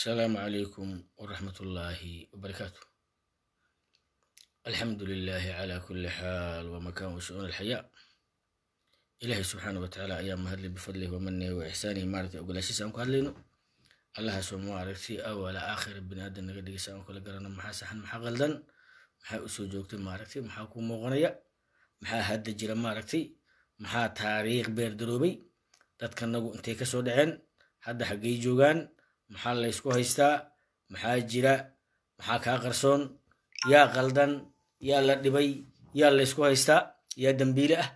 asalaamu calaykum waraxmatullaahi wabarakaatu alxamdu lilaahi calaa kulli xaal wamakaan washu-uun alxayaa ilaahay subxaana watacaala ayaa mahadli bifadlihi wamaneh wa ixsaanihi maaragtay ogolaashiisa aan ku hadlayno allahaasoo maaragtay awala aakhira bini aadan naga dhigaysa aan kala garano maxaa saxan maxaa qaldan maxaa usoo joogtay maaragtay maxaa ku muuqanaya maxaa hadda jira maaragtay maxaa taariikh beerdaroobay dadka nagu intay kasoo dhaceen hadda xaggay joogaan maxaa laysku haystaa maxaa jira maxaa kaa qarsoon yaa qaldan yaa la dhibay yaa laysku haystaa yaa dembiile ah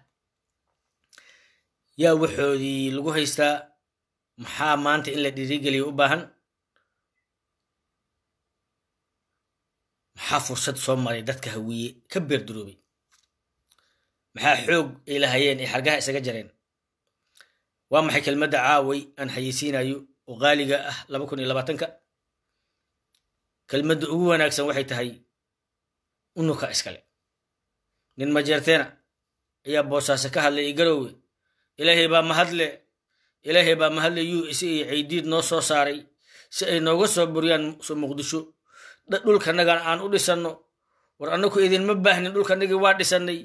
yaa waxoodii lagu haystaa maxaa maanta in la dhiirigeliyo u baahan maxaa fursad soo maray dadka hawiye ka beerduroobay maxaa xoog ay lahayeen ay xargaha isaga jareen waa maxay kelmadda caaway aan xayeysiinayo oo qaaliga ah laba kun iyo labaatanka kelmadda ugu wanaagsan waxay tahay unuka iskale nin majeerteena ayaa boosaase ka hadlay igarowe ilaahay baa mahadle ilaahay baa mahadle u c iyo caydiid noo soo saaray si ay nooga soo buriyaan muqdisho dhulkannagan aan u dhisanno war annaku idinma baahnin dhulkanagii waa dhisannay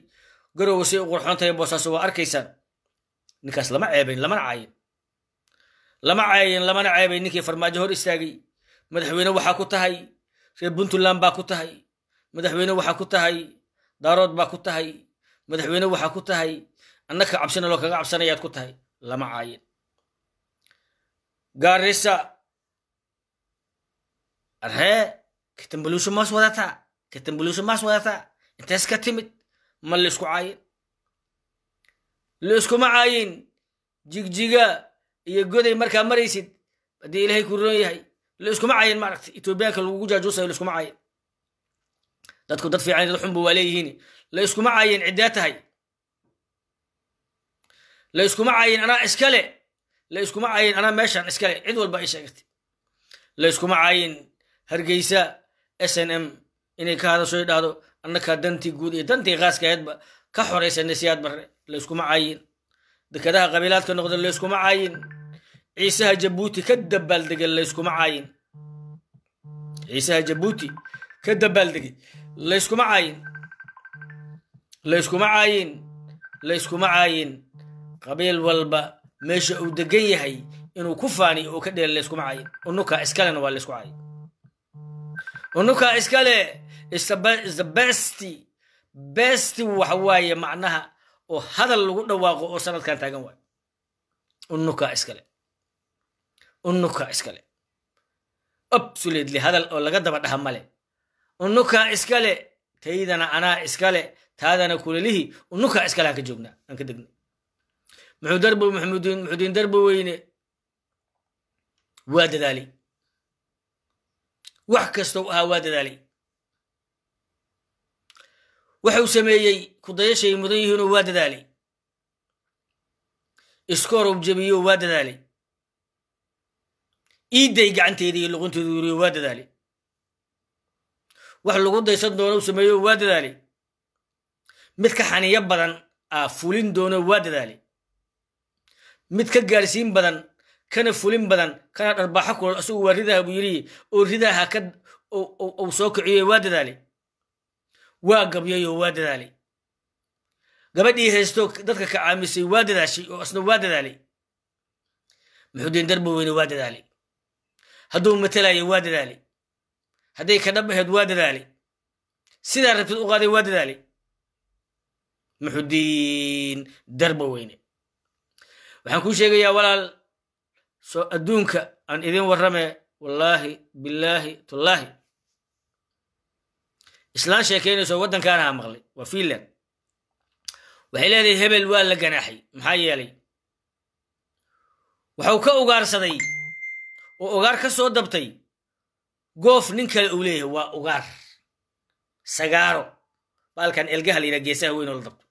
garowe say u qurxoon tahay boosaaso waa arkaysaan ninkaas lama ceebayn lamana caayin lama caayen lamana ceebay ninkii farmaajo hor istaagay madaxweyne waxaa ku tahay reer puntland baa ku tahay madaxweyne waxaa ku tahay daarood baa ku tahay madaxweyne waxaa ku tahay annaka cabsina loo kaga cabsanayaad ku tahay lama caayin gaarisa aree katambuliushu maas wadataa katambuliushu maas wadataa intees ka timid ma laisku caayen la iskuma caayen jigjiga iyo goday markaa maraysid haddii ilahay ku roon yahay laiskuma cayan maaragtay etoobiyaanka lagugu jaajuusayo laiskuma cayan dadku dad fiican dad xunbu waa leeyihiin laiskuma cayan ciddaa tahay laiskuma cayin anaa iskale laiskuma cayin anaa meeshan iskale cid walba ay sheegatay laiskuma cayin hargeysa s n m inay ka hadasho idhaahdo annakaa dantii guud iyo dantii khaaskaheedba ka xoraysanay siyaad barre laiskuma cayin dekadaha qabiilaadka noqda laiskuma cayin ciisaha jabuuti ka dabaaldegay layskuma caayin ciisaha jabuuti ka dabaaldegay layskuma caayin layskuma caayin layskuma caayin qabiil walba meesha uu degan yahay inuu ku faani oo ka dhela layskuma caayin unukaa iskalena waa laysku caayin unukaa iskale the best besti waxa waaye macnaha oo hadal lagu dhawaaqo oo sanadkan taagan waayo unukaa iskale unuka iskale absuledli hadal oo laga daba dhaha male unukaa iskale taydana anaa iskale taadana kulelihii unukaa iskale aan ka joognaa aan ka degna muxuu darbu maxmuudiin muxuudiin darbu weyne waa dadaalay wax kastou ahaa waa dadaalay waxuu sameeyey kudayashay mudan yihiinoo waa dadaalay iskooruu jebiyo waa dadaalay iiday gacanteeda iyo luqunteedu yuriyo waa dadaalay wax lagu daysan doonou sameeyo waa dadaalay mid ka xaniyo badan aa fulin doono waa dadaalay mid ka gaarsiin badan kana fulin badan kana dharbaaxo kulol asagu waa ridaha buu yidhi oo ridaha ka uu soo kiciyo waa dadaalay waa gabyayo waa dadaalay gabadhii haysto dadka ka caamisay waa dadaashay oo asna waa dadaalay muxuudiin darba weyne waa dadaalay hadduu matelayo waa dadaali hadday kadhab ahayd waa dadaali sidaa rabtid u qaaday waa dadaali muxudiin darba weyne waxaan kuu sheegayaa walaal soo adduunka aan idin warramee wallaahi billaahi tullaahi islaan sheekaynayso waddankaana ha maqlay waa fiinland waxay leedahay hebel waa la ganaaxay maxaa yeelay waxau ka ugaarsaday oo ugaar ka soo dabtay goof nin kale uu leeyahay waa ugaar sagaaro baalkan elgaha layidhaha geesaha weyn oo la dabto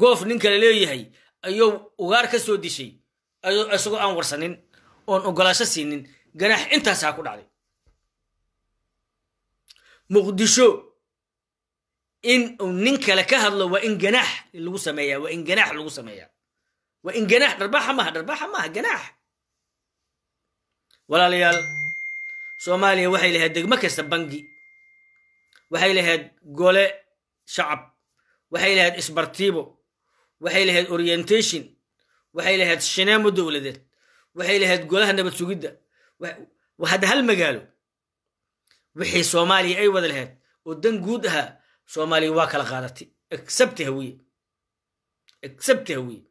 goof nin kale leeyahay ayuu ugaar ka soo dishay ayuu isagoo aan warsanin oon ogolaasho siinin ganaax intaasaa ku dhacday muqdisho in uu nin kale ka hadlo waa in ganaax lagu sameeyaa waa in ganaax lagu sameeyaa waa in ganaax dharbaxa maaha dharbaxa maaha ganaax walaalayaal soomaaliya waxay lahayd degmo kasta bangi waxay lahayd gole shacab waxay lahayd isbartiibo waxay lahayd orientation waxay lahayd shineemo dowladeed waxay lahayd golaha nabad sugidda hadda hal magaalo wixii soomaaliya ay wada lahayd oo dan guud ahaa soomaaliya waa kala qaadatay except hawiye except hawiye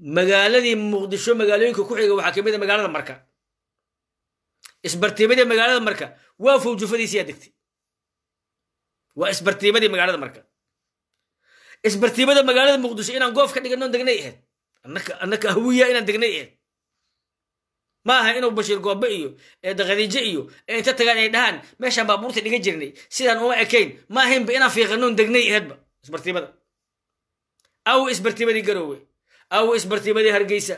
magaaladii muqdisho magaalooyinka ku xiga waxaa kamida ah magaalada marka isbartiibadii magaalada marka waa fawjufadiisiyaa degtay waa isbartiibadii magaalada marka isbartiibada magaalada muqdisho inaan goof ka dhiganoon degnay ahayd annaka hawiya inaan degnay ahayd ma inuu bashiir goobe iyo eedakadiijo iyo ee inta tagaan ay dhahaan meeshaan baabuurta dhiga jirnay sidaan uma ekayn maahaynba inaan fiiqanoon degnay ahaydba isbartiibada aw isbartiibadii garoowe aw isbartiimadii hargeysa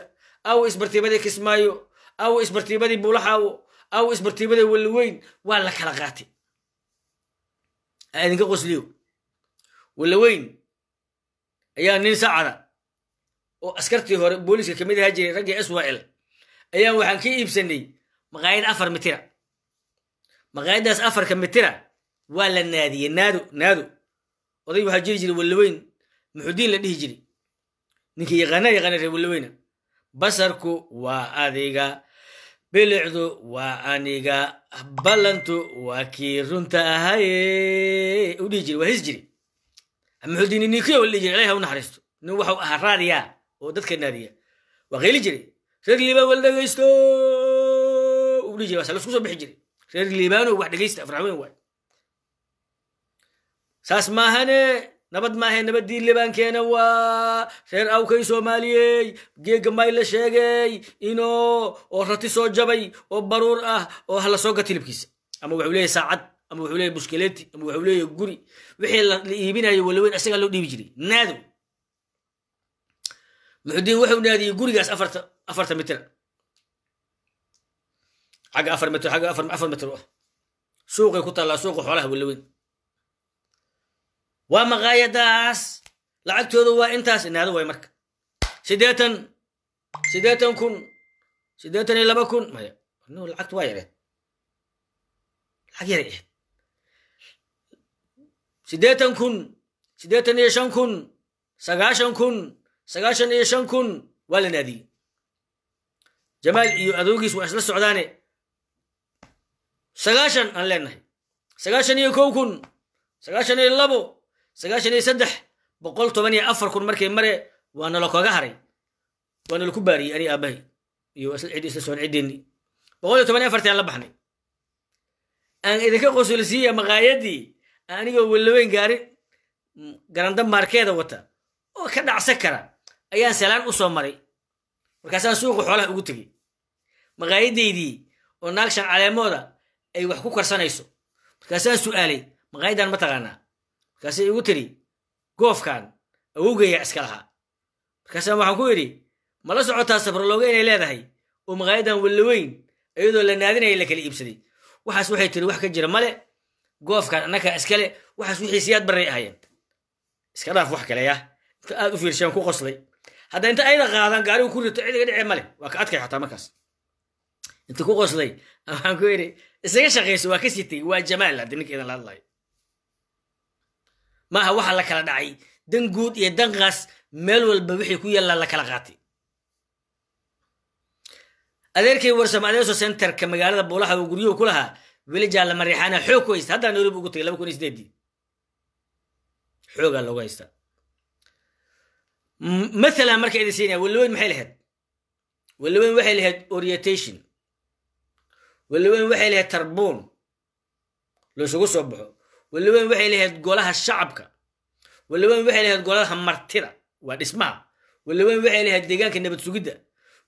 aw isbartiimadii kismaayo aw isbartiimadii buulaxaawo aw isbartiibadii walaweyn waa la kala qaatay aidinka qosliyo walaweyn ayaa nin sacada oo askartii hore booliiska kamid ahaa jiray raggii iswal ayaan waxaan ka iibsanay maqaayad afar mitira maqaayaddaas afarka mitira waa la naadiyey naado naado oday waxaa jiri jiray walaweyn muxudiin la dhihi jiray ninkii yaqaana yaqaana reeblaweyna basarku waa adiga bilicdu waa aniga ballantu waa kii runta ahaye u dhihi jiri waa his jiri maxudiini ninkiyo la dhihi jiri ilahi ha u naxariisto nin waxau ahaa raadiyaa oo dadka naadiya waa qayli jiray reer liibaan wal dhegaysto u dhihi jiri waa salasku soo bixi jiri reer liibaano wax dhegaysta afraxweyn waay saas maahane nabad maahe nabadii libaankeena waa reer awkay soomaaliyey geega may la sheegay inoo oo rati soo jabay oo baruur ah oo ha la soo gat hilibkiisa ama waxuu leeyahy saacad ama waxuu leeyahy buskeleeti ama waxuu leeyahy guri wixii la iibinayo walaweyn asagaa loo dhiibi jiray naadow muxudiin wuxuu naadiyey gurigaas afarta afarta mitr xagga afar mitr xagga afar afar mitr ah suuqay ku taallaa suuqa xoolaha walaweyn waa maqaayadaas lacagtoodu waa intaas inaada way marka siddeetan siddeetan kun siddeetan iyo laba kun maya no lacagtu waa yareed lacag yaray ahayd siddeetan kun siddeetan iyo shan kun sagaashan kun sagaashan iyo shan kun waa la naadiyey jamaal iyo adoogiis waa isla socdaane sagaashan aan leenahay sagaashan iyo kow kun sagaashan iyo labo sagaashan iyo saddex boqol toban iyo afar kun markay mare waana lakaga haray waana laku baariyey ani aabahay iyo cid isla socon ciddeenni boqol iyo toban iyo afartii aan la baxnay aan idinka qosolsiiya maqaayadii anigoo walaweyn gaari garanda maarkeeda wata oo ka dhacsan kara ayaan salaan u soo maray markaasaan suuqa xoolaha ugu tegey maqaayadaydii oo naagshan caleemooda ay wax ku karsanayso markaasaan su'aalay maqaayadan ma taqaanaa markaasay igu tiri goofkan awowgeeya iska lahaa markaasaan waxaan ku idhi ma la socotaa sabralooga inay leedahay oo um maqaayadan wallaweyn iyadoo la naadinaya la kala iibsaday waxaas waxay tiri wax ka jira male goofkan annakaa iskale waxaas wixii siyaad barray ahaayeen iska dhaaf wax kale inta aad u fiirshaan ku qoslay hadda inta ayda qaadaan gaarigu ku rito cidiga dhice male waa ka adkay xataa markaas inta ku qoslay waxaan ku idhi isaga shaqayso waa ka sii waa jamaal haddi ninka idan la hadlayo maaha waxaa la kala dhacay dan guud iyo danqaas meel walba wixii ku yaallaa la kala qaatay adeerkay adeso centerka magaalada buulaxa uu guryuhu ku lahaa weli jaalama reexaana xoog ku haysta haddaa nairobi ugu tagay laba kun iyo sideedii xoogaa loogu haysta mathalan marka idin siinaya weliweyn maxay lahayd weliweyn waxay lahayd orientation weliweyn waxay lahayd tarbuun la isugu soo baxo waliban waxay lahayd golaha shacabka waliban waxay lahayd golaha martida waa dhismaha waliban waxay lahayd deegaanka nabad sugidda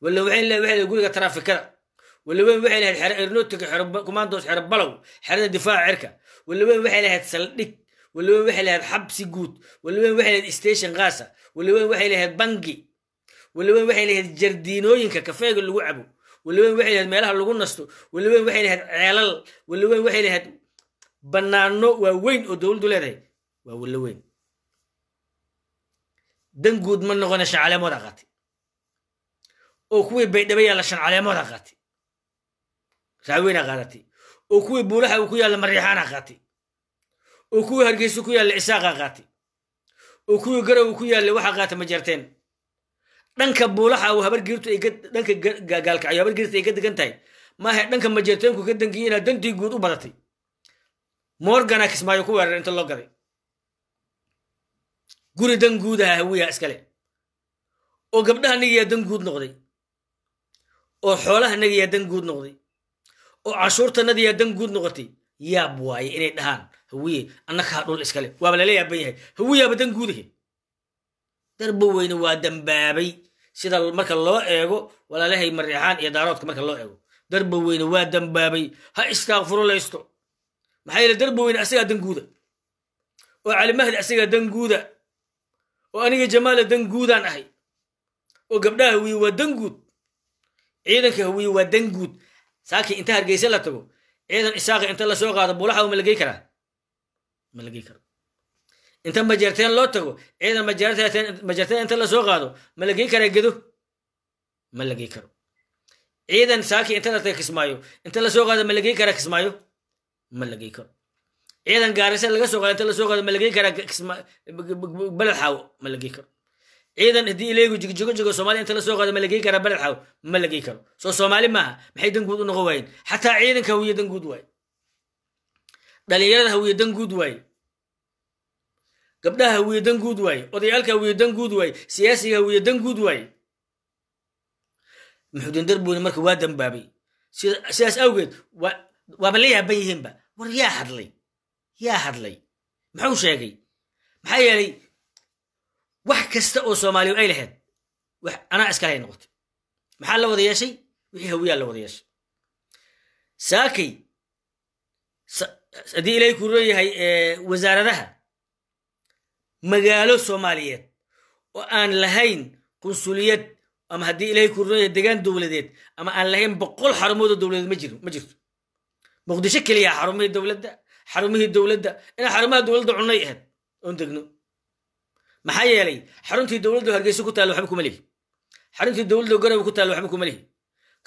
guriga taraafikada waliban waxay lahayd xero aeronotika xero kumaandoos xero xerada difaaca cirka waliban waxay lahayd saldhig waliban waxay lahayd xabsi guud waliban waxay lahayd station kaasa waliban waxay lahayd bangi waliban waxay lahayd jardiinooyinka kafeega lagu cabo waliban waxay lahayd meelaha lagu nasto waliban waxay lahayd ceelal waliban waxay lahayd banaano waa weyn oo dowladdu leedahay waa wallo weyn dan guud ma noqona shan caleemooda qaatay oo kuwii baydhaba yaalla shan caleemooda qaatay raaweyna qaadatay oo kuwii buulaha uu ku yaalla mariixaana qaatay oo kuwii hargeysa ku yaalla isaaqa qaatay oo kuwii garow uu ku yaalla waxaa qaata ma jeerteen dhanka buulaha uu habargiirtu dhanka gaalkacyo habargiirta ay ka degan tahay maaha dhanka majeerteenku ka dangiye inaa dantii guud u badatay morgana kismaayo ku weerara inta loo gaday guri dan guud aha hawiyaha iskale oo gabdhaha nagayaa dan guud noqday oo xoolaha nagiyaa dan guud noqday oo cashuurtanadayaa dan guud noqotay yaab waaye inay dhahaan hawiye annakaa dhul iskale waaba lala yaaban yahay hawiyaaba dan guudahe darbo weyne waa dambaabay sida marka loo eego walaalahay mariixaan iyo daaroodka marka loo eego darbo weyne waa dambaabay ha istaakfuro laysto maxaa yeele darboweyn asagaa guuda oo calimahdi asagaa guuda oo aniga jamaala dan guudaan ahay oo gabdhaha hawiye waa danguud ciidanka hawiye waa danguud saakii inta hargeyse la tago ciidan isaaqa inta lasoo qaado buulaxa ma lagey karaa ma lagey karo inta majarteen loo tago ciidan majarteen inta lasoo qaado ma lagey karaa gedo ma lagey karo ciidan saakii inta la taga kismaayo inta lasoo qaado ma lagey karaa kismaayo ma la karo ciidan gaarisa laga soo qaadinta lasoo qaado ma la gey karaa baled xaawo ma la gey karo ciidan haddii ileegu jigjigo jogo somaliya inta lasoo qaado ma la karaa baled xaawo ma la karo soo soomaali maaha maxay danguud u noqon waayeen xataa ciidanka hawiye danguud waaye dhalinyarada dan danguud waaye gabdhaha dan danguud waaye odayaalka hawiye danguud waaye siyaasiga hawiye danguud waaye maxuudin darbuuna marka waa dambaabay sidaas awgeed waaba la yaaban yihiinba war yaa hadlay yaa hadlay muxuu sheegay maxaa yeelay wax kasta oo soomaaliya ay lahayd anaa iska lahay noqotay maxaa la wada yeeshay wixii hawiyaa la wada yeeshay saakay haddii ilaahay kuu yahay wasaaradaha magaalo soomaaliyeed oo aan lahayn qunsuliyad ama haddii ilaahay kuu yahay degaan dowladeed ama aan lahayn boqol xarumood oo dowladeed ma jirto muqdisho keliya xarumihii dowladda xarumihii dowladda inaan xarumaha dowladda cunay ahayd oon degno maxaa yeelay xaruntii dowladdu hargeyso ku taalla waxba kuma lihi xaruntii dowladdu garowe ku taalla waxba kuma lihi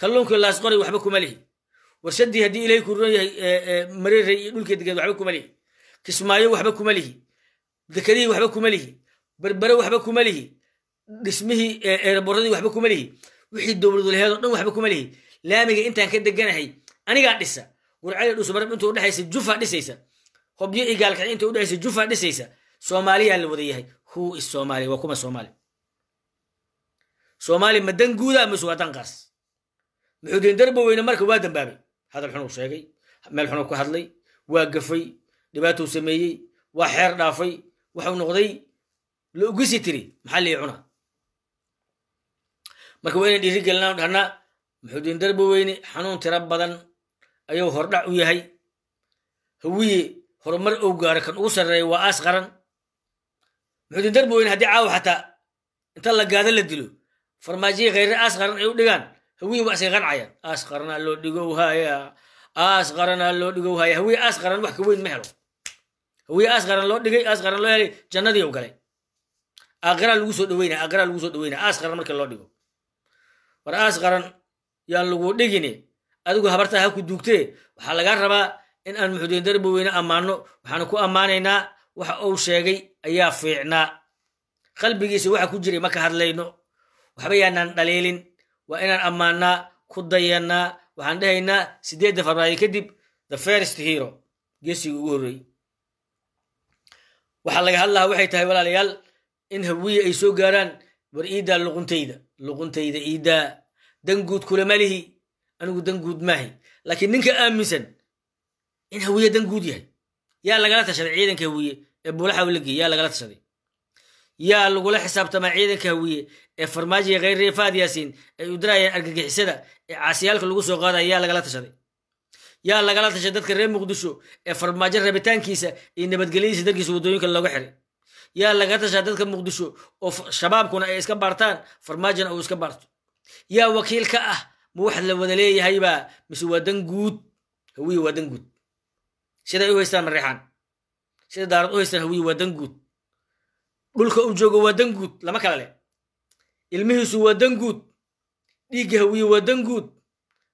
kalluunkii laasqori waxba kuma lihi warshadii haddii ilaahay ku ruran yahay mareere iyo dhulkii degeed waxba kuma lihi kismaayo waxba kuma lihi dekedihii waxba kuma lihi berbere waxba kuma lihi dhismihii eeraboradii waxba kuma lihi wixii dowladulaheed oo dhan waxba kuma lihi laamiga intaan ka deganahay anigaa dhisa warcadhusubadhjuadhisaysa hobyo igaalkaci inta udhexaysa jufa dhisaysa soomaaliyaan la wada yahay who is somali waa kuma somali soomaali ma dan guuda mise waa dan qaas muxuudiin darbaweyne marka waa dambaabay hadal xunuu sheegay meel xunuu ka hadlay waa gafay dhibaatuu sameeyey waa xeer dhaafay waxuu noqday laugisi tiri maxaa lii cuna marka waa inaan dhiiri gelinaa dhahna muxuudiin darbaweyne xanuun tiro badan ayuu hordhac u yahay hawiye horumar ou gaaro kan ugu sarreeya waa aas qaran muxuudin darboweyn haddii caawa xataa inta la gaada la dilo farmaajiya khayre aas qaran ay u dhigaan hawiye waa iska qancayaan aas qaranaa loo dhigow haya aas qaranaa loo dhigow haya hawiye aas qaran wax ka weyn ma helo hawiye aas qaran loo dhigay aas qaran loo helay jannadii u galay aakiraa lagu soo dhaweynaya aakiraa lagu soo dhaweynaya aas qaran marka loo dhigo war aas qaran yaan lagu dhigini adigu habartaa ha ku duugtee waxaa lagaa rabaa in aan muxuudiin darbi weyne ammaanno waxaanu ku ammaanaynaa waxa uu sheegay ayaa fiicnaa qalbigiisa waxa ku jiray maka hadlayno waxba yaanaan dhaliilin waa inaan ammaannaa ku dayannaa waxaan dhehaynaa siddeedda farmaayo kadib the first hero geesiga ugu horreeyey waxaa laga hadlaha waxay tahay walaalayaal in hawiya ay soo gaaraan war iidaa luquntayda luquntayda iidaa danguud kulamalihi anigu dan guud maahay laakiin ninka aaminsan in hawiye dan guud yahay yaa lagala tashaday ciidanka hawiye ee buulaxa lageey yaa lagala tashaday yaa lagula xisaabtamaa ciidanka hawiye ee farmaajiga kheyr reefaad yaasiin ay udirayaan argagixisada ee caasiyaalka lagu soo qaaday yaa lagala tashaday yaa lagala tashay dadka reer muqdisho ee farmaajo rabitaankiisa iyo nabadgelyadiisa darkiisa waddooyinka looga xiray yaa lagala tashaa dadka muqdisho oo shabaabkuna ay iska baartaan farmaajona uu iska baarto yaa wakiil ka ah ma wax la wada leeyahaybaa mise waa guud hawiyi waa guud siday u haystaan mariixaan sida daarad u haystaan hawiyi waa dan guud dhulka u joogo waa dan guud lama kala leh ilmihiisu waa dan guud dhiigga hawiyi waa dan guud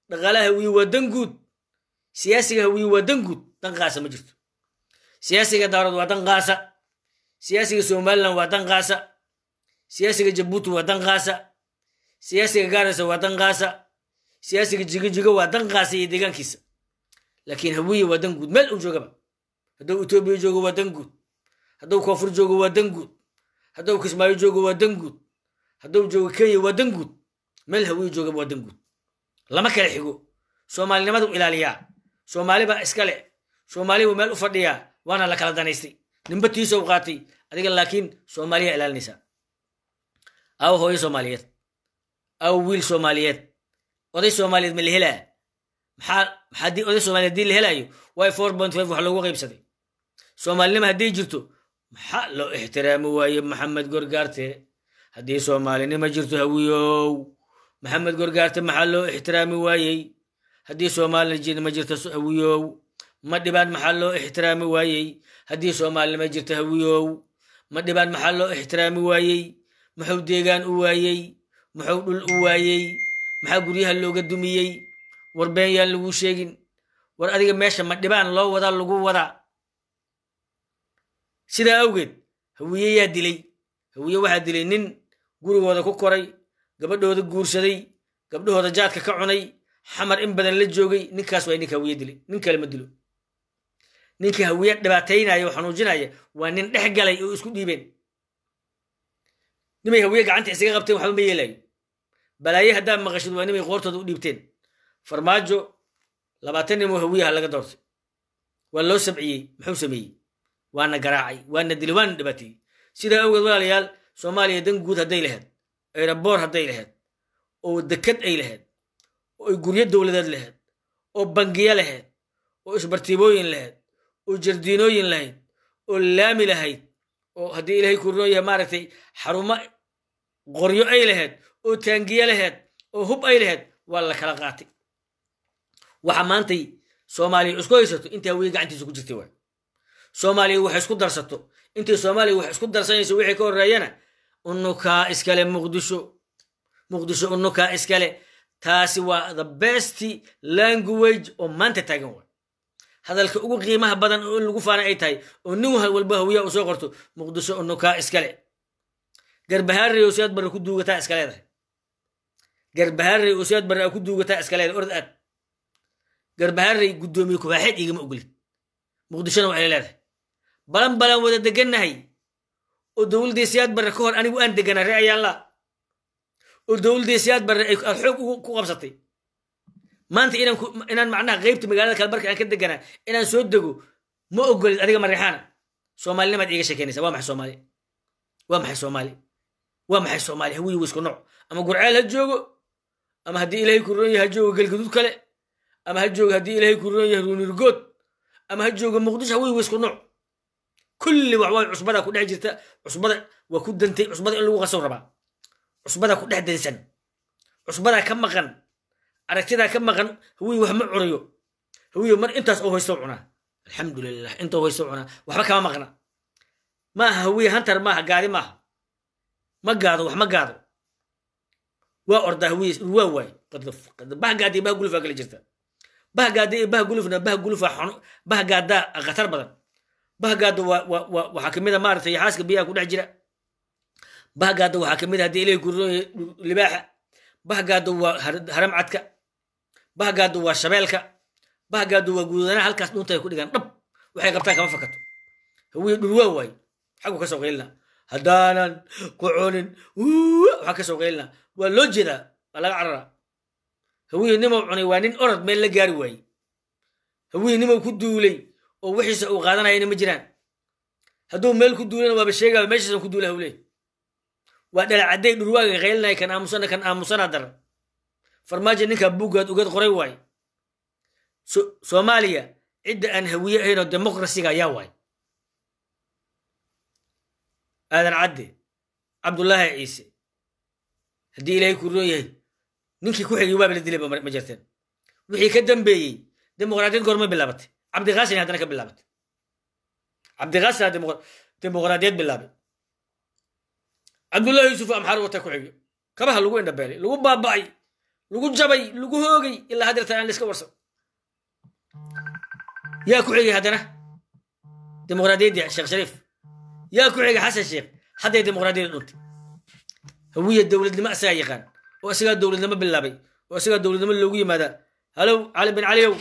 dhaqaalaha hawiyi waa dan guud siyaasiga hawiyi waa dan guud dan ma jirto siyaasiga daarad waa danqaasa siyaasiga somalilan waa dan siyaasiga jabuuti waa danqaasa siyaasiga gaaraysa waa dan siyaasiga jigojiga waa dan iyo deegaankiisa laakiin hawiya waa dan guud meel uu joogaba hadduu etoobiya joogo waa dan guud hadduu koonfur joogo waa dan guud hadduu kismaayo joogo waa dan guud hadduu joogo kenya waa dan guud meel hawiya joogaba waa dan guud lama kala xigo soomaalinimadu ilaaliyaa soomaali baa iska leh soomaali buu meel u fadhiyaa waana la kala danaystay nimbatiisa u qaatay adiga laakiin soomaaliyaa ilaalinaysaa aw hooyo soomaaliyeed aw wiil soomaaliyeed oday soomaaliyeed ma la helaa maxaa oday somaalied hadii la helaayo wy wax loogu qaybsaday soomaalinima hadday jirto maxaa loo ixtiraami waaye maxamed gorgaarte haddii soomaalinima jirto hawiyow maxamed gorgaarte maxaa loo ixtiraami waayey haddii soomaalinima jirto hawiyow ma dhibaan maxaa loo ixtiraami waayey haddii soomaalinima jirto hawiyow ma dhibaan maxaa loo ixtiraami waayey muxuu deegaan u waayey muxuu dhul u waayey maxaa guryaha looga dumiyey war been yaan laguu sheegin war adiga meesha ma dhibaan loo wadaa lagu wadaa sidaa awgeed hawiye yaa dilay hawiye waxaa dilay nin gurigooda ku koray gabadhooda guursaday gabdhahooda jaadka ka cunay xamar in badan la joogay ninkaas waa ninka hawiye dilay nin kale ma dilo ninka hawiye dhibaataynaya oo xanuujinaya waa nin dhex galay oo isku dhiibeen nimay hawiye gacanta isaga qabteen waxba ma yeelayo balaaye haddaad maqashid waa inay qoortooda u dhiibteen farmaajo labaatan nimoo hawiyaha laga doortay waa loo sabciyey muxuu sameeyey waana garaacay waana dilay waana dhibaateeyey sidaa awgeed walaalayaal soomaaliya dan guud hadday laheyd eraboor hadday laheyd oo dekad ay laheyd oo ay guryo dowladeed laheyd oo bangiya laheyd oo isbartiibooyin laheyd oo jardiinooyin lahayd oo laami lahayd oo haddii ilaahay kurinooyaha maaragtay xarumo qoryo ay laheyd oo taangiye laheed oo hub ay laheed waa la kala qaatay waxa maantay soomaaliya isku haysato intii haweye gacantiisa ku jirtay waay soomaaliya wax isku darsato intay soomaaliya wax isku darsanayso wixii ka horreeyana unukaa iskale muqdisho muqdisho unukaa iskale taasi waa the best language oo maanta taagan waay hadalka ugu qiimaha badan oo in lagu faana ay tahay oo nin walba hawiyaa usoo qorto muqdisho unukaa iskale garbahaarreyo si aad ku duugataa iska garbaharey oo siaad barraa ku duugataa iskaleed orod aad garbaharey gudoomiye kubaaxeed iigama ogolin muqdishona waa leedahay balan balan wada degannahay oo dowladdii siyaad barre ka hor anigu aan deganaa ree ayaanlaa oo dowladdii siyaad barre aad xoog ku qabsatay maanta inaan macnaha qaybta magaalada kalbarka aan ka deganaa inaan soo dego ma ogolid adiga mareexaana soomaalinimaad iiga sheekeynaysa waa maxay soomaali waa maxay soomaali waa maxay soomaali hawiyi wa isku nooc ama gurceel ha joogo ama haddii ilaahay ku roon yahay ha jooga galgaduud kale ama ha jooga haddii ilaahay ku roon yahay ruunirgood ama ha jooga muqdisho hawiiwa isku nooc kulli waxway cusbada ku dhex jirta cusbada waa ku dantay cusbada in lagu qaso rabaa cusbadaa ku dhex dansan cusbadaa ka maqan aragtidaa ka maqan hawiiw wax ma curayo hawiiw mar intaas oo hoyso cunaa alxamdulilah inta hoyso cunaa waxba kama maqna maaha hawiiw hantar maaha gaadi maaha ma gaado wax ma gaado waa ordaa waa waay bahgaada iyo bah gulufa kala jirta bahgaada iyo bah gulufna bah gulufa bahgaadaa khatar badan bahgaada waxaa kamid a ah maaratay xaaska biyaha ku dhex jira bahgaada waxaa kamid a ah hadii ilahi gurdoonyo libaaxa bahgaada waa haramcadka bahgaada waa shabeelka bahgaada waa guudanaha halkaas dhunta ku dhigaan dhab waxay qabtaan kama fakato hawii dhulwaa waaye xagu ka soo qaylina haddaanan ku cunin waxaa ka soo qaylina waa loo jeedaa waa laga carara hawiinimow cunay waa nin orod meel la gaari waayey hawiinimow ku duulay oo wixiisa uu qaadanayana ma jiraan hadduu meel ku duulayna waaba sheegaa meeshiisan ku duula hawle waa dhalacadday dhurwaaga qaylinaya kan aamusana kan aamusana daran farmaajo ninkaa buuggaad ugeed qoray waaye soomaaliya cidda aan hawiye ahaynoo demokrasiga ayaa waay aadan cadde cabdullaahi ciise haddii ilaahay ku roon yahay ninkii ku xigay waaba la dilay ma jirteen wixii ka dambeeyey dimuqraadiyad goorma bilaabatay cabdiqaasin haddana ka bilaabatay cabdiqaasin dimuqraadiyad bilaabay cabdullahi yuusuf amxaar wata ku xigyo kabaha lagu indhabeelay lagu baaba'ay lagu jabay lagu hoogay ilaa hadeertan aan laiska warsan yaa ku xigay haddana dimuqraadiyaddii sheekh shariif yaa ku xigay xasan sheekh hadday dimuqraadiyadd dhuntay هوية دولدنما أسايقان وأسقى لما باللابي وأسقى لما اللوغي ماذا هلو علي بن عليو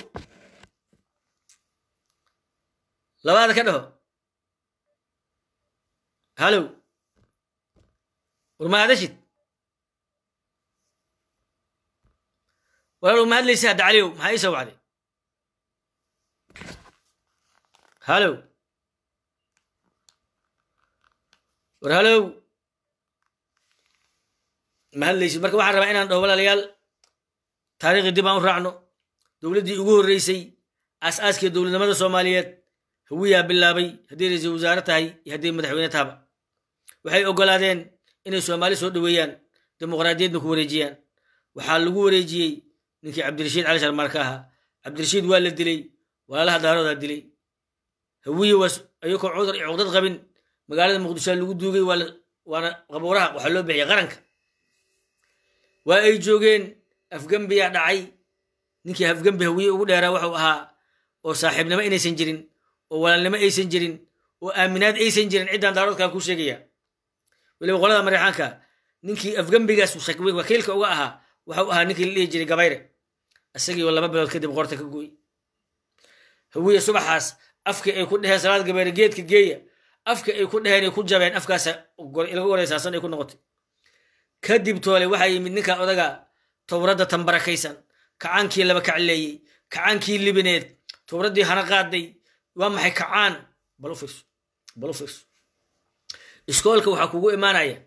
هذا كده هلو هذا شد ولو ما هدليس هد عليو ما يسوي عليه هلو ورهلو ma marka waxaan rabaa inaan dhaho walaalayaal taariikhi dib aan u raacno dowladdii ugu horreysay aas-aaskii dowladnimada soomaaliyeed hawiyaa bilaabay haddii ra-iisul wasaare tahay iyo haddii madaxweyne tahaba waxay oggolaadeen inay soomaali soo dhoweeyaan dimuqraadiyaedna ku wareejiyaan waxaa lagu wareejiyey ninkii cabdirashiid cali sharmaarka ahaa cabdirashiid waa la dilay walaalaha daaroodaa dilay hawiya was ayakoo cudur iyo cuqdad qabin magaalada muqdishoa lagu duugay waana qabuuraha waxaa loo bixiyay qaranka waa ay joogeen afgembiyaa dhacay ninkii afgembi hawiye ugu dheeraa waxuu ahaa oo saaxiibnimo inaysan jirin oo walaalnimo aysan jirin oo aaminaad aysan jirin ciddan daaroodkaa ku sheegaya waliba qolada mareyxaanka ninkii afgembigaas wakiilka uga ahaa waxau ahaa ninkii la dhihi jiray gabayre oo laba bilood kadib qorta ka gooy hawiye subaxaas afka ay ku dheheen salaad gabayre geedka geeya afka ay ku dheheen ay ku jabeen afkaas ilga wareysasan ay ku noqotay kadib toole waxaa yimid ninka odaga towradda tanbarakaysan kacaankii laba kacleeyey kacaankii libineed towraddii hana qaaday waa maxay kacaan balufirso waxaa kugu imaanaya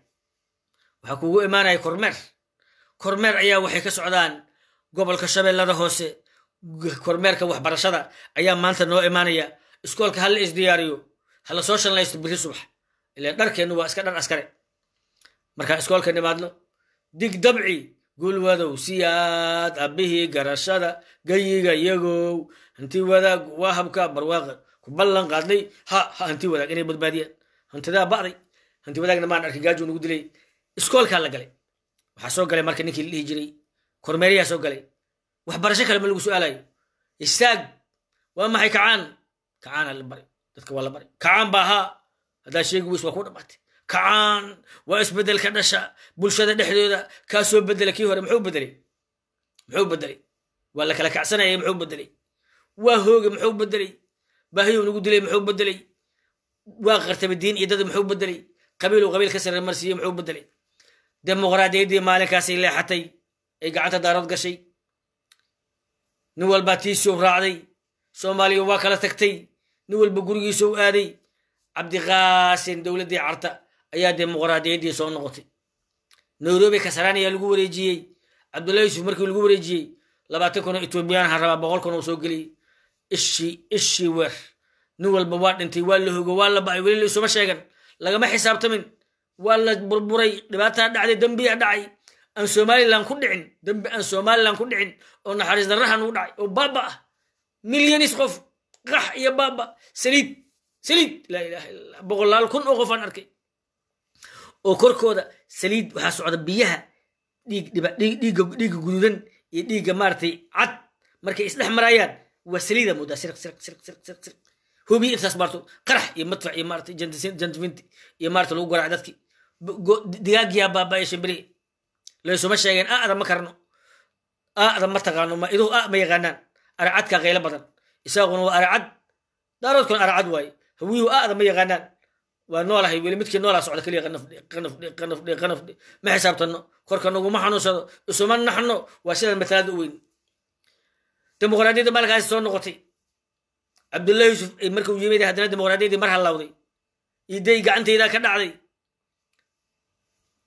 waxaa kugu imaanaya kormeer kormeer ayaa waxay ka socdaan gobolka shabeellada hoose kormeerka waxbarashada ayaa maanta noo imaanaya iskoolka ha la isdiyaariyo ha la soo shanlaysto biri subax ilaan dharkeennu waa iska dhar askare markaan iskoolka nimaadno digdabci gulwadow siyaad abbihii garashada gayiga yagow hanti wadaag wahabka barwaaqa ku ballan qaadnay ha ha hanti wadaag inay badbaadiyaan hantidaa ba'day hanti wadaagna maan arki gaajuu nagu dilay iskoolkaa la galay waxaa soo galay marka ninkii la dhihi jiray kormeeriyaa soo galay waxbarasho kale ma lagu su'aalayo istaag waa maxay kacaan kacaana la baray dadka waa la baray kacaan baa ahaa haddaa sheegi weys waa ku dhammaatay kacaan waa isbedel ka dhasha bulshada dhexdooda kaasoo soo bedela kii hore muxuu bedelay muxuu bedelay waa la kala kacsanayay muxuu bedelay waa hooge muxuu bedelay baahiyuu nagu dilay muxuu bedelay waa qartaba diin iyo dad muxuu bedelay qabiiluu qabiil ka sareer marsiiye muxuu bedelay dimuqraadiyaddii maalinkaasay leexatay ay gacanta daarad gashay nin walbaa tiisuu raacday soomaaliya waa kala tagtay nin walba gurigiisuu aaday cabdiqaasin dowladdii carta ayaa dimuqraadiyaddii soo noqotay nairobi kasaraan ayaa lagu wareejiyey cabdulla yuusuf markii lagu wareejiyey labaatan kun oo etoobiyaan ha rabaa boqol kun oo soo geliyey ishii ishii weer nin walba waa dhintay waa la hogo waa la ba'ay weli la isuma sheegan lagama xisaabtamin waa la burburay dhibaataa dhacday dembiya dhacay aan somalilan ku dhicin dembi aan somalilan ku dhicin oo naxariis darrahan u dhacay oo baaba ah milyanis qof qax iyo baaba saliid saliid laa ilaha illa boqolaal kun oo qof aan arkay oo korkooda saliid waxaa socda biyaha dhiigga gududan iyo dhiigga maratay cad markay isdhex maraayaan waa saliida moodaa sirq sirq sirq sirq sirq sirq hubi intaas maarto qarax iyo matrax iyo maarata jantifinti iyo maarata lagu garaac dadki digaagiyaa baaba'e shimbiri laysuma sheegeen aada ma karno aada ma taqaano ma iduhu a ma yaqaanaan aracadkaa qaylo badan isaaguna waa aracad daaroodkuna aracad waaye hawiyuhu aada ma yaqaanaan ونوله ولي متك نوله سعود كلي قنف قنف قنف قنف ما حسابتنا كرك نوغو ما حنو سمن نحنو وشيل المثال دوين ديمقراطية دي مالك سو نقطي عبد الله يوسف إيه مركو يميد هدنا ديمقراطية دي مرحلة لودي يدي قانتي إذا كنا كدعدي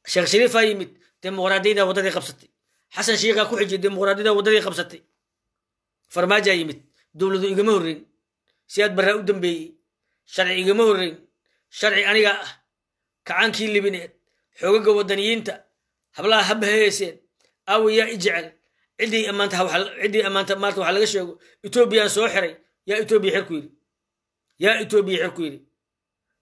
شيخ شريف أي مت ديمقراطية ودري خبصتي حسن شيخ أكو حجي ديمقراطية وددي قبستي فرماجة يميد دولة إيغما سياد برا ودنبي شرع إيغما هورين sharci aniga ah kacaankii libineed xoogaga waddaniyiinta hablaha ha baheeyeyseen aawi yaa i jecel ciddii maanta maarta waxa laga sheego etoobiyaan soo xiray yaa etoobiya xer ku yidhi yaa etoobiya xer ku yidhi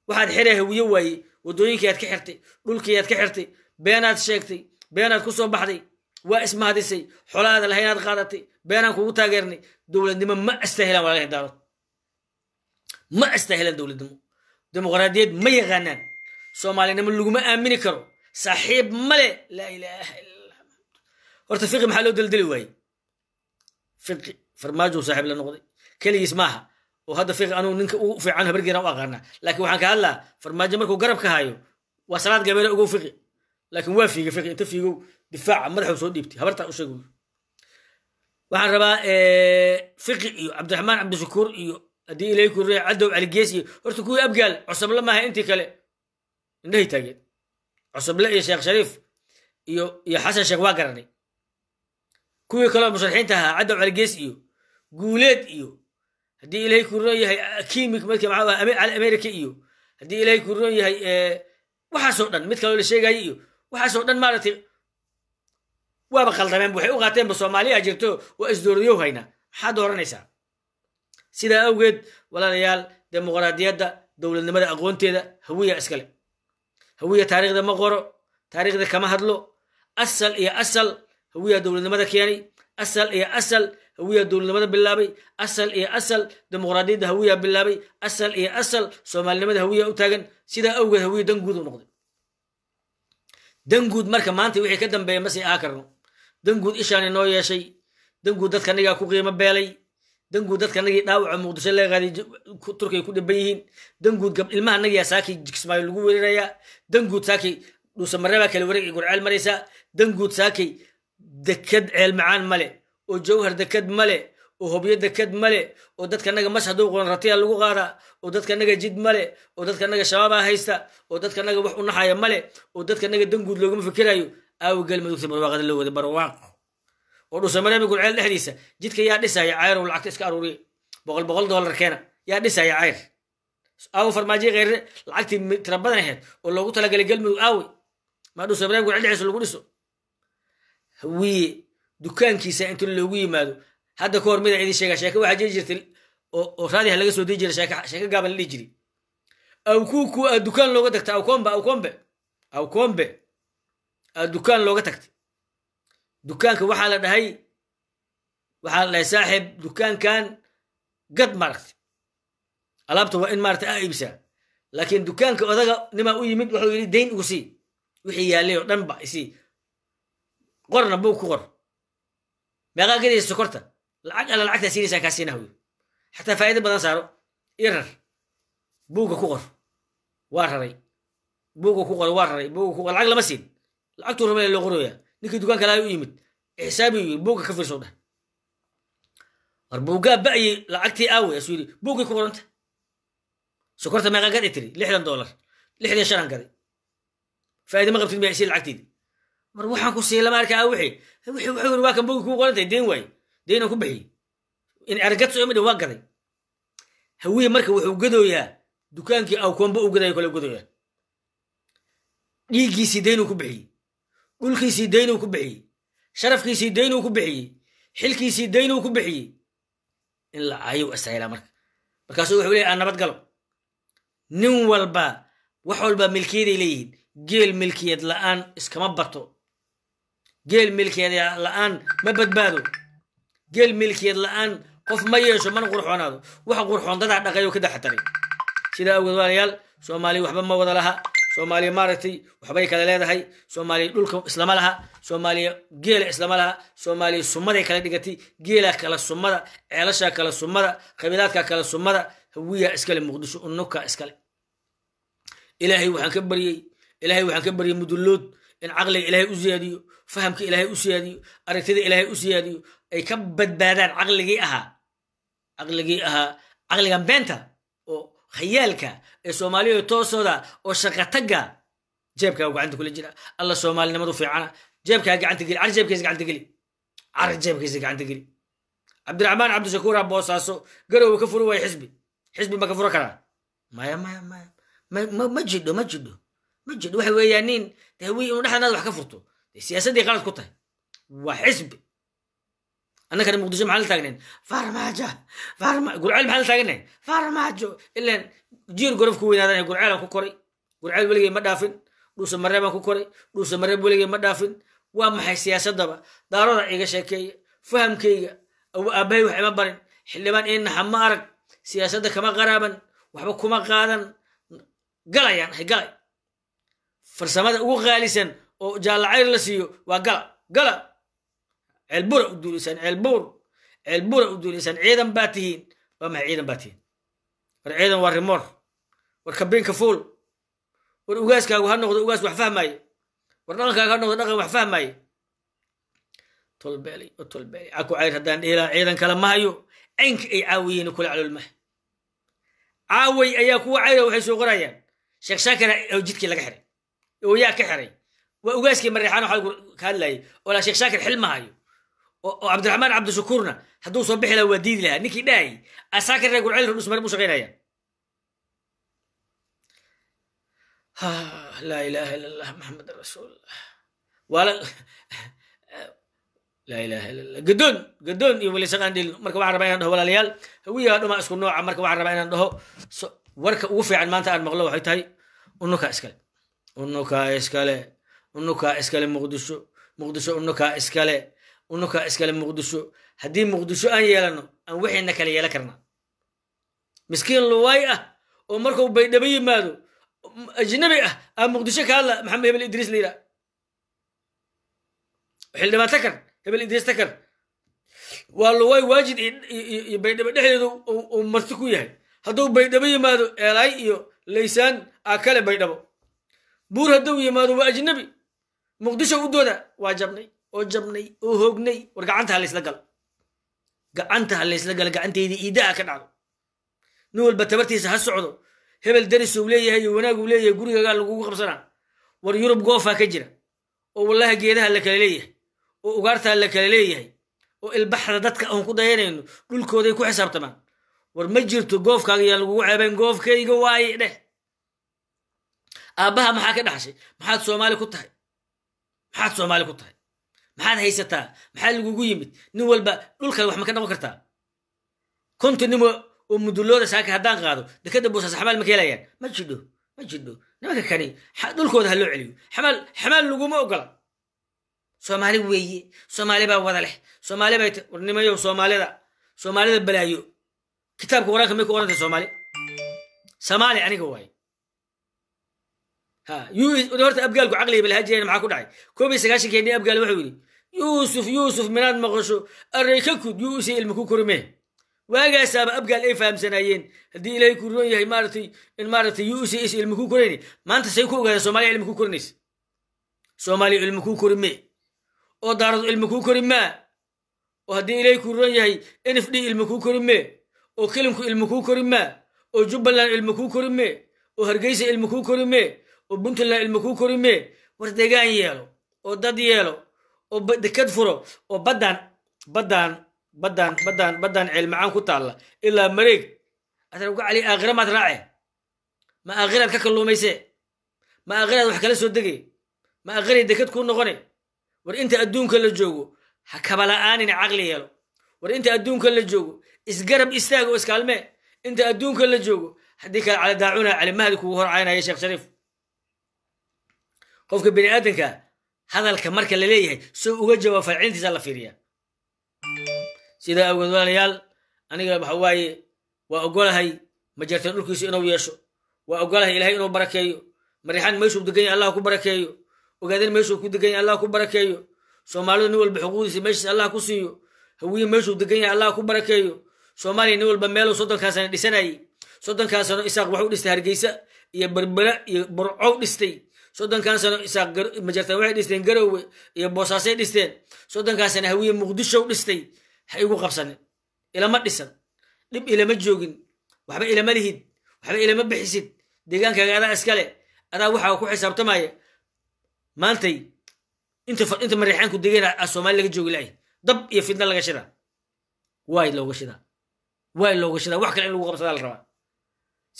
waxaad xeree hawiyo waaye waddooyinkiiaad ka xirtay dhulkiiaad ka xirtay beenaad sheegtay beenaad ku soo baxday waa ismahadisay xolaada lahaynaad qaadatay beenaan kugu taageernay dowladnimo ma astaahilaan walagahedaaro ma astaahilaan dowladnimo dimuqraadiyeed ma yaqaanaan soomaalinimo laguma aamini karo saaxiib male laa ilaaha illa horta fiqi maxaa loo deldeli waaye fiqi farmaajo saaxiib la noqday keligiis maaha oo hadda fiqi anugu ninka ugu fiican habargeena u aqaanaa laakiin waxaan ka hadlaa farmaajo markuu garab ka hayo waa salaad gabeele ogow fiqi laakiin waa fiiga fiqi inta fiigow difaaca madaxuu soo dhiibtay habartaa u waxaan rabaa fiqi iyo cabdiraxmaan cabdishakuur iyo haddii ilayku re cadow caligeesiy horta kuwii abgaal cosable maaha intii kale indhahay taageen cosable iyo sheekh shariif iyo iyo xasan sheekh waa garanay kuwii kaloo musharixiinta ahaa cadow caligees iyo guuleed iyo haddii ilahay ku roon yahay ah, kimik markii maaa america iyo haddii ilahay ku roon yahay eh, waxaasoo dhan mid kaloo la sheegaayo iyo waxaasoo dhan maaragtay waaba khaldameen waxay u qaateenba soomaaliyaa jirto waa isdooriyow haynaa maxaad dooranaysaa sidaa awgeed walaalayaal dimuqraadiyadda dowladnimada aqoonteeda hawiya iskale hawiya taarikhda ma qoro taarikhda kama hadlo asal iyo asal hawiyaa dowladnimada keenay asal iyo asal hawiyaa dowladnimada bilaabay asal iyo asal dimuqraadiyadda hawiyaa bilaabay asal iyo asal soomaalinimada hawiyaa u taagan sidaa awgeed hawiya danguud u noqday danguud marka maanta wixii ka dambeeya masii aa karno danguud ishaan inoo yeeshay danguud dadka anigaa ku qiimo beelay danguud dadka anagii dhaawaca muqdisho leeqaaday turkiga ku dhiban yihiin danguud gab ilmaha anagiyaa saakii jikismaayo lagu weerarayaa danguud saakii dhuusamareebaa kale wareeg i gorceel danguud saakii deked ceel macaan male oo jawhar deked male oo hobyo deked male oo dadka anaga mashhadou qoran ratiya lagu qaada oo dadka anaga jid male oo dadka anaga shabaabaa haysta oo dadka anaga wax u naxaya male oo dadka anaga danguud loogama fikirayo aawo galmudugta barwaaqada loo wada barwaaq oo dhusa marami gulceel dhexdiisa jidka yaa dhisaya cayrow lacagta iska aruuriya boqol boqol dollar keena yaa dhisaya cayr aawo farmaajiya kheyre lacagtii tira badan ahayd oo loogu talagalay galmudug aawe maa dhusa marami gulceel dhexdiisa lagu dhiso hawiye dukaankiisa inta loogu yimaado hadda kahor mida idin sheegaa sheeke waxaa jiri jirtay oo raadiha laga soo dii jira sheeke gaaban la dhihi jiri awkuku aad dukaan looga tagta awkombe awkombe awkombe aad dukaan looga tagtay dukaanka waxaa la dhahay waxaa la dhahay saaxib dukaankan gad maaragtay alaabta waa in maarata a iibsaa laakiin dukaanka odaga nimaa u yimid wuxuu yidhi dayn ugu sii wixii yaalay oo dhanba isii qorna buu ku qor meeqaa gadaysa sokorta lacag alla lacagtaa siinaysaan kaa siinaha wuy xataa faa'iida badan saaro ii rar buugga ku qor waa raray buugga ku qor waa raray buugga ku qor lacag lama siin lacagtuu rumayla loo qorooyaa ninkii dukaan kala u yimid xisaabuu ka fiirso dheh war buuggaa ba'yi lacagtii aawe asuu yidhi buuggii ku qoranta sokorta meeqaan gadhi tiri lixdan doolar lixdan shanan gaday faa'iida ma qabtid baysi lacagteedi mar waxaan ku siiy lama arka aawixi wixii wuxuu yidhi waa kan buuggii qorantay deen waaye deenaan ku bixiyey in aragad soo midhin ah waa gaday hawiye marka wuxuu gadooyaa dukaankii awkoonba u gadayo kale u gadooyaa dhiiggiisii deenuu ku bixiyey dhulkiisii daynuu ku bixiyey sharafkiisii daynuu ku bixiyey xilkiisii daynuu ku bixiyey in la ayuu israaila ah marka markaasuu wuxuu leeyahy aan nabad galo nin walba wax walba milkiyaday leeyihiin geel milkiyeed la'aan iskama bato geel milkiyeed la'aan ma badbaado geel milkiyeed la'aan qof ma yeesho mana qurxoonaado waxa qurxoon dadaa dhaqayo ka daxataray sidaa awgeed waalayaal soomaaliya waxba ma wada lahaa soomaaliya maaragtay waxbay kale leedahay soomaaliya dhulka islama laha soomaaliya geela islama laha soomaaliya sumaday kale dhigatay geela kale sumada ceelasha kale sumada qabiilaadkaa kale sumada hawiya iskale muqdisho unukaa iskale ilaahay waxaan ka baryey ilaahay waxaan ka baryey mudullood in caqliga ilaahay u siyaadiyo fahamka ilaahay u siyaadiyo aragtida ilaahay u siyaadiyo ay ka badbaadaan caqligii ahaa caqligii ahaa caqligan beenta oo خيالك الصومالي إيه يتوسدا أو شقتجا جيبك أو عندك كل جرا الله الصومالي نمدو في عنا جيبك أو عندك كل جيبك إذا عندك كل جيبك إذا عندك كل عبد الرحمن عبد الشكور أبو ساسو قالوا بكفر ويا حزبي حزبي ما كفر كنا ما يا ما يا ما ما ما جدو ما جدو ما جدو وحويانين تهوي ونحن نذبح كفرته السياسة دي غلط كتير وحزبي anakana muqdisho maxaan la taagnayn farmaaja gurceel maxaan la taaganahay farmaajo ilaan jiir gorof ku weynaadan gurceelaan ku koray gurceel weligey ma dhaafin dhuuse mareebaan ku koray dhuuse mareeb weligey ma dhaafin waa maxay siyaasadaba daarada iga sheekeeya fahamkayga aabbahay wax ima barin xildhibaan inaha ma arag siyaasadda kama qaraaban waxba kuma qaadan galayaan hay galay farsamada ugu qaalisan oo jaallacayr la siiyo waa gala gala ceelbura u duulisaan ceelbur ceelbura u duulisaan ciidan baa tihiin waa maxay ciidan baa tihiin war ciidan waa rimoor war kabinka fuul war ugaaskaagu ha noqdo ugaas wax fahmaaye war dhaqankaagu ha noqdo dhaqan wax fahmaaye tolbeelay o tolbeelay aku cayr haddaan dhihilaha ciidan kale mahayo caynka ay caawiyiin kula calool caaway ayaa kuwa cayra waxay soo qorayaan sheekh shaakira oo jidkii laga xiray oo yaa ka xiray waa ugaaskii mareexaano xalku ka hadlayay oo sheekh shaakir xil mahayo وعبد الرحمن عبد شكورنا hadduu soo bixi laha waa diidi lahaa ninkii dhahay asaaka reer gurcel run ismari mu shaqaynaya laa ilaaha ila allah maxamed rasuullah waala laa ilaaha ila allah gadoon gadoon iyo weli shaqaan dhilin marka waxaan rabaa inaan dhaho walaalayaal hawiyaha dhuma isku nooca marka waxaan rabaa inaan dhaho warka ugu fiican maanta aan maqlo waxay tahay unukaa iskale unukaa iskale unukaa iskale muqdisho muqdisho unukaa iskale unuka iskale muqdisho haddii muqdisho aan yeelanno aan wixiina kale yeelan karna miskiin luwaay ah oo markuu baydhabo yimaado ajnabi ah aa muqdisho ka hadla maxamed hebel idriis layidhaa xildhibaan takar hebel idriis takar waa luwaay waajid iyo baydhabo dhexdeedu uu marti ku yahay hadduu baydhabo yimaado eelaay iyo laysaan aa kale baydhabo buur hadduu yimaado waa ajnabi muqdisho u dooda waa jabnay oo jabnay oo hoognay war gacanta ha laysla galo gacanta ha laysla galo gacantaydii iidaha ka dhacdo nin walba tabartiisa ha socdo hebel darisuu leeyahay iyo wanaaguu leeyahay gurigagaa lagugu qabsanaa war yurub goofaa ka jira oo wallahi geedaha la kala leeyahay oo ugaartaa la kala leeyahay oo ilbaxda dadka aan ku dayanayno dhulkooday ku xisaabtamaan war ma jirto goofkaaga yaa lagugu ceebayn goofkayga waaye dheh aabbaha maxaa ka dhaxshay maxaad soomaali ku tahay maxaad soomaali ku tahay maxaad haysataa maxaa lagugu yimid nin walba dhulka wax ma ka noqon kartaa konto nim oo mudulooda ah saaka haddaan qaado dekeda buusaas xamaal ma ka helayaan ma jidho ma jidho nimanka kani dhulkooda ha loo celiyo xamaal xamaal laguma ogola soomaali weeye soomaali baa wada leh soomaali bay warnimayo soomaalida soomaalida balaayo kitaabka waraanka may ku orantay soomaali soomaali aniga waaye horta abgaalku caqliya balhaajiyana maxaa ku dhacay koob iyo sagaashankeeni abgaal wuxuu yidhi yuusuf yuusuf minaad maqasho array ka kud yuu ilmi ku korime waagaasaaba abgaal ay fahamsanaayeen haddii ilaahay ku roon yahay maaratay in maaratay yuu is ilmi ku korayn maanta say ku ogaadeen soomaliya ilmi ku korinaysa soomaaliya ilmi kuu korime oo daaradu ilmi kuu korimaa oo haddii ilaahay ku roon yahay nfd ilmi kuu korime oo kilimku ilmi kuu korimaa oo jubbaland ilmi kuu korime oo hargeysa ilmi kuu korime oo puntland ilmi kuu korime war degaan yeelo oo dad yeelo oo deked furo oo badan badan badan badan badan ceelmacaan ku taalla ilaa mareeg asan cali aakhira maad raace ma aakhiraad ka kalluumayse ma aakhiraad wax kala soo degay ma aakhiray deked kuu noqone war inta adduunka la joogo ha kabala'aanin caqli yeelo war inta adduunka la joogo isgarab istaag oo iskaalmee inta adduunka la joogo haddii kale cali daacuna cali mahdi kugu horcaynaya sheekh shariif qofka bini aadanka hadalka marka la leeyahay soo uga jawaab falcilintiisa la fiiriya sidaa awgeed walaalayaal aniga waxa waaye waa ogolahay majartan dhulkiisa inuu yeesho waa ogolahay ilahay inuu barakeeyo maryaxaan meeshuu deganya allah ku barakeeyo ogaadan meeshuu ku degan yahy allah ku barakeeyo soomaalidu nin walba xuquuqdiisa meeshiisa allah ku siiyo hawiye meeshuu degan yahay allah ku barakeeyo soomaaliya nin walba meeluu soddonkaasana dhisanayay sano isaaq waxuu dhistay hargeysa iyo berbera iyo burcow dhistay soddonkan sano isaaq majartaan waxay dhisteen garowe iyo boosaasay dhisteen soddonkan sano hawiye muqdishow dhistay ha igu qabsanin ilama dhisan dhib ilama joogin waxba ilama lihid waxba ilama bixisid deegaankaaga adaa iskale adaa waxaa ku xisaabtamaya maantay inta mariixaanku degena a somaali laga joogi laay dab iyo fidna laga shida waay looga shidaa waay looga shidaa wax kale in lagu qabsadaa la rabaa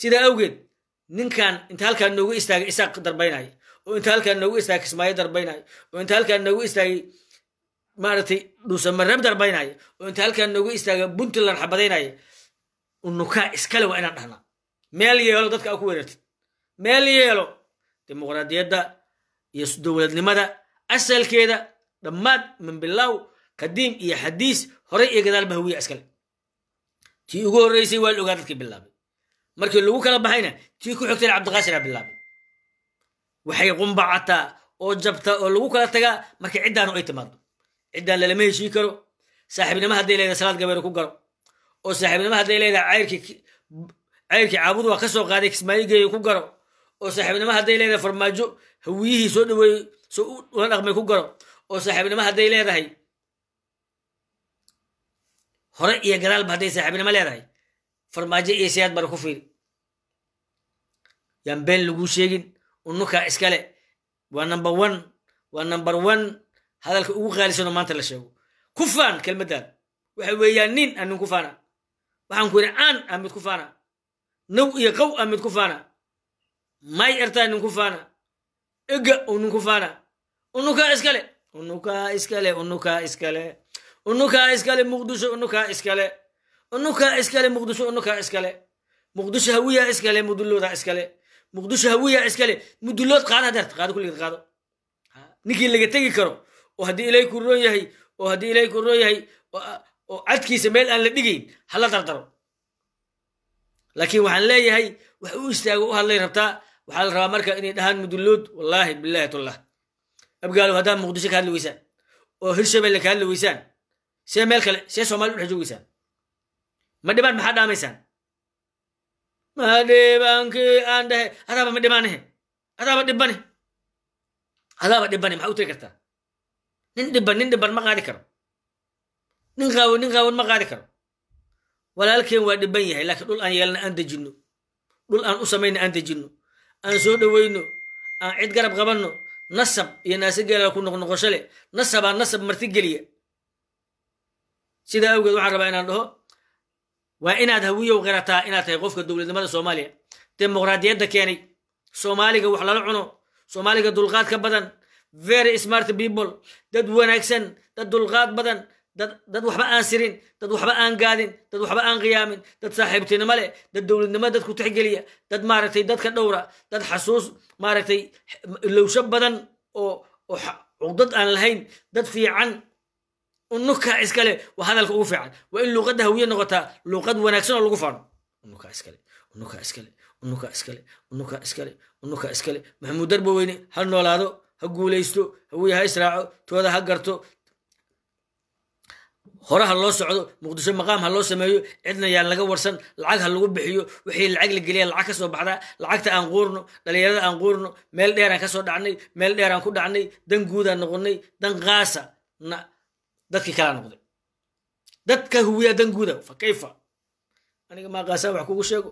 sidaa awgeed ninkan inta halkaa nooga istaaga isaaq darbaynaya oo inta halkaa noogu istaagay kismaayo darbaynaayo oo inta halkaa noogu istaagay maaragtay dhuusamareeb darbaynaayo oo inta halkaa noogu istaagay puntland xabadaynaayo unukaa iskale waa inaan dhahnaa meel yeelo dadka aa ku weerartid meel yeelo dimuqraadiyadda iyo dowladnimada asalkeeda dhammaad mambilaaw qadiim iyo xadiis horay iyo gadaal bahawiya iskale tii ugu horraysay waa la ogaa dadkii bilaabay markii lagu kala baxayna tii ku xigtayna cabdiqaasira bilaabay waxay qumbacataa oo jabta oo lagu kala tagaa marka ciddaanu ay timaado ciddaan lalama heshii karo saaxiibnimo hadday leedahay salaad gabeenu ku galo oo saaxiibnimo hadday leedahay cayrkii caabud waa ka soo qaaday kismaayigeeyi ku garo oo saaxiibnimo hadday leedahay farmaajo hawiyihii soo dhaweeyey soo ula dhaqmay ku galo oo saaxiibnimo hadday leedahay hore iyo gadaalba hadday saaxiibnimo leedahay farmaajo iyo siyaad bara ku fiiri yaan been laguu sheegin unukaa iskale waa number one waa number one hadalka ugu qaalisano maanta la sheego ku faan kelmaddan waxa weeyaan nin aan nin faana waxaan ku idhi aan aa mid faana now iyo qaw aa mid faana may ertaa nin faana ega u nin faana unukaa iskale unukaa iskale unukaa iskale unukaa iskale muqdisho unukaa iskale unukaa iskale muqdisho unukaa iskale muqdisho hawiyaa iskale mudulloodaa iskale muqdisho hawiya iskale mudulood qaada haddaad qaado kulligeed qaado ninkii laga tegi karo oo haddii ilaahay ku roon yahay oo haddii ilaahay ku roon yahay oo cadkiisa meel aan la dhigeyn hala dardaro laakiin waxaan leeyahay wax u istaago u hadlay rabtaa waxaa la rabaa marka inay dhahaan mudulood wallaahi bilaahi tullah abgaalow haddaad muqdisho ka hadli weysaan oo hirshabelle ka hadli weysaan see meel kale see u udhex joogeysaan ma dhibaan maxaa dhaamaysaan ma madhibanki aan dhahe adaaba ma madhibaanahe adaaba dhibane adaaba dhibane maxaa u tiri kartaa nin dhiban nin dhiban ma qaadi karo nin qaawan nin qaawan ma qaadi karo walaalkeen waa dhiban yahay laakiin dhul aan yeelana aan dejinno dhul aan u samayno aan dejinno aan soo dhoweyno aan cid garab qabanno nasab iyo naasigeela ku noqnoqosho leh nasabaa nasab marti geliya sidaa awgeed waxaan rabaa inaan dhaho waa inaad hawiyow qirataa inaad tahay qofka dowladnimada soomaaliya dimuqraadiyadda keenay soomaaliga wax lala cuno soomaaliga dulqaad ka badan very smart people dad wanaagsan dad dulqaad badan dad waxba aan sirin dad waxba aan gaadin dad waxba aan qiyaamin dad saaxiibtinimo leh dad dowladnimo dadku tixgeliya dad maaragtay dadka dhowra dad xasuus maaragtay lowsho badan oo oo cuqdad aan lahayn dad fiican unuka iskale waa hadalka ugu fiican waa in luuqadda hawiya noqotaa luuqad wanaagsan oo lagu faano unuka iskale unuka iskale unuka iskale unuka iskale unuka iskale maxamuud darba weyne ha noolaado ha guulaysto hawiye ha israaco tooda ha garto hore ha loo socdo muqdisho maqaam ha loo sameeyo cidna yaan laga warsan lacag ha lagu bixiyo wixii lacag la geliya lacag kasoo soo baxdaa lacagta aan quurno dhalinyarada aan quurno meel dheeraan kasoo dhacnay meel dheeraan ku dhacnay dan guudaan noqonay dan qaasa dadkii kalaa noqday dadka huwiya dan guuda fa kayfa aniga maaqaasaan wax kugu sheego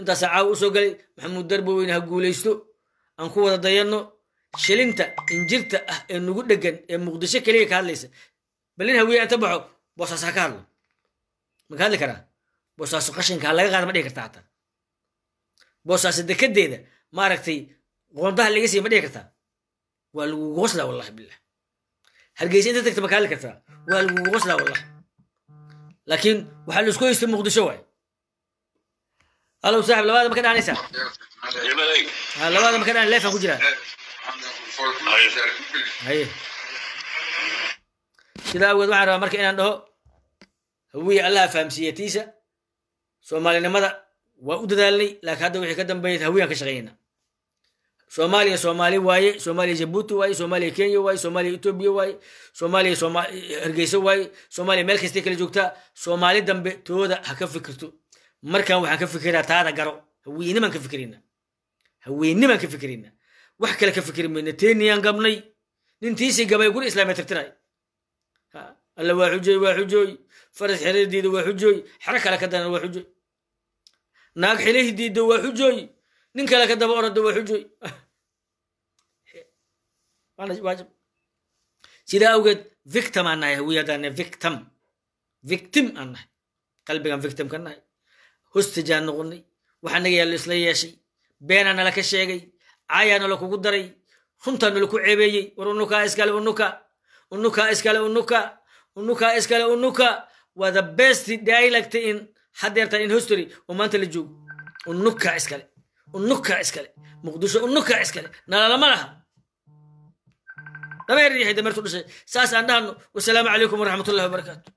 intaasa caawa usoo galay maxamuud darbaweyne ha guulaysto aan ku wada dayanno shilinta injirta ah ee nugu dhegan ee muqdisho keliya ka hadlaysa balin hawiya inta baxo boosaaso ha ka hadlo maka hadli karaa boosaaso qashinka ha laga qaada ma dhihi kartaa hataa boosaaso dekedeeda maaragtay qoondaha laga siiya ma dhihi kartaa waa lagugu wallahi bilah hargeysa inta tagta ma ka hadli kartaa والغسلة والله لكن وحلو سكوي اسم مقدشة وعي الله وصاحب لو هذا مكان عن إيسا لو هذا مكان عن ليفا قجرة هاي كذا وقد معنا مركة إن عنده هو الله فهم سيتيسا سوما لنا ماذا وأدد لي لك هذا وحي قدم بيت هويا كشغينا soomaaliya soomaali waaye soomaaliya jabuuti waaye soomaaliya kenya waaye soomaaliya etoobiya waaye soomaaliya hergeysa waaye soomaaliya meel kastay kala joogtaa soomaali dambe tooda ha ka fikirto markan waxaan ka fikiraa taada garo haweenimaan ka fikirayna haweenimaan ka fikirayna wax kale ka fikiri mayna teeniyaan gabnay nin tiisii gabay guri islaamiya tirtiray alla waa xujooy waa xujooy faras xeradiida waa xujooy xero kale ka danan waa xujooy naag xilihi diida waa xujooy nin kale ka daba orada ah. waa xujoy sidaa awgeed victim aan nahay victim victim aan nahay qalbigan victim ka nahay hostijaan noqonnay waxaa naga yaallo isla yeeshay beenaa nala ka sheegay caayaa nala kugu daray runtaa nala ku ceebeeyey war unuka iskale unuka unukaa iskale unuka unukaa iskale unuka waa the best dialect in haddeerta in history oo maanta la joogo unuka iskale ونكه اسكالي مقدوش ونكه اسكالي نالا لما لها لما يريد هيدا مرتو ساس عندها والسلام عليكم ورحمة الله وبركاته